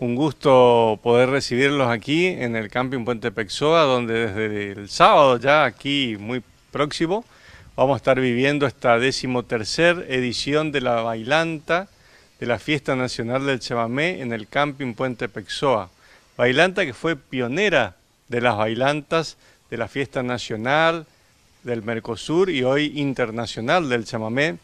Un gusto poder recibirlos aquí en el Camping Puente Pexoa, donde desde el sábado ya aquí muy próximo vamos a estar viviendo esta decimotercer edición de la Bailanta de la Fiesta Nacional del Chamamé en el Camping Puente Pexoa. Bailanta que fue pionera de las bailantas de la Fiesta Nacional del Mercosur y hoy Internacional del Chamamé.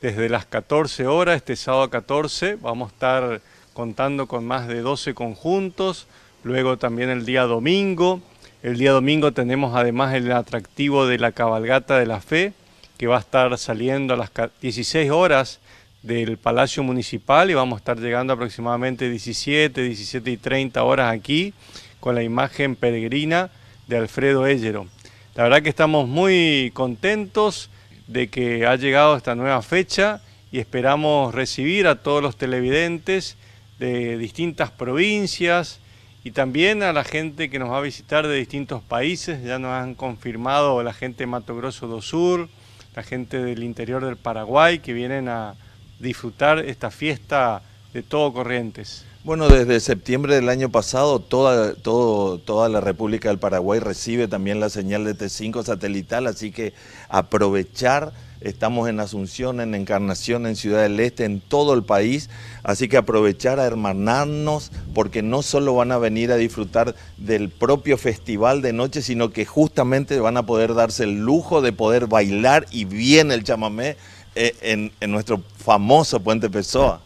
Desde las 14 horas, este sábado 14, vamos a estar contando con más de 12 conjuntos, luego también el día domingo. El día domingo tenemos además el atractivo de la cabalgata de la fe, que va a estar saliendo a las 16 horas del Palacio Municipal y vamos a estar llegando aproximadamente 17, 17 y 30 horas aquí con la imagen peregrina de Alfredo Ellero. La verdad que estamos muy contentos de que ha llegado esta nueva fecha y esperamos recibir a todos los televidentes de distintas provincias y también a la gente que nos va a visitar de distintos países. Ya nos han confirmado la gente de Mato Grosso do Sur, la gente del interior del Paraguay que vienen a disfrutar esta fiesta de todo Corrientes. Bueno, desde septiembre del año pasado toda, toda la República del Paraguay recibe también la señal de T5 satelital, así que aprovechar Estamos en Asunción, en Encarnación, en Ciudad del Este, en todo el país. Así que aprovechar a hermanarnos porque no solo van a venir a disfrutar del propio festival de noche, sino que justamente van a poder darse el lujo de poder bailar y bien el chamamé eh, en, nuestro famoso Puente Pessoa.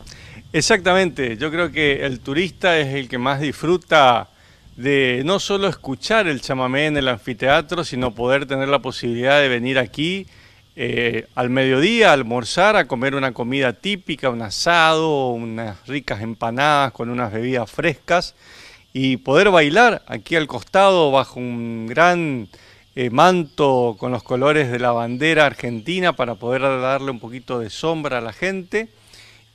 Exactamente, yo creo que el turista es el que más disfruta de no solo escuchar el chamamé en el anfiteatro, sino poder tener la posibilidad de venir aquí eh, al mediodía almorzar, a comer una comida típica, un asado, unas ricas empanadas con unas bebidas frescas y poder bailar aquí al costado bajo un gran eh, manto con los colores de la bandera argentina para poder darle un poquito de sombra a la gente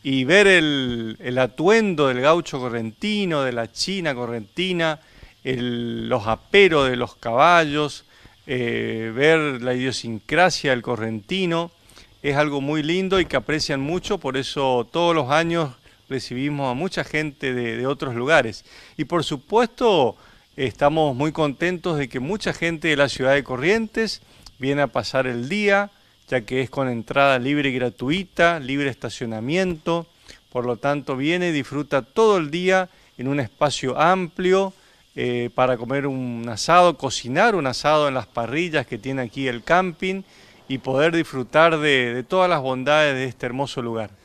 y ver el, el atuendo del gaucho correntino, de la china correntina, el, los aperos de los caballos, eh, ver la idiosincrasia del correntino, es algo muy lindo y que aprecian mucho, por eso todos los años recibimos a mucha gente de, de otros lugares. Y por supuesto, estamos muy contentos de que mucha gente de la ciudad de Corrientes viene a pasar el día, ya que es con entrada libre y gratuita, libre estacionamiento, por lo tanto viene y disfruta todo el día en un espacio amplio, eh, para comer un asado, cocinar un asado en las parrillas que tiene aquí el camping y poder disfrutar de todas las bondades de este hermoso lugar.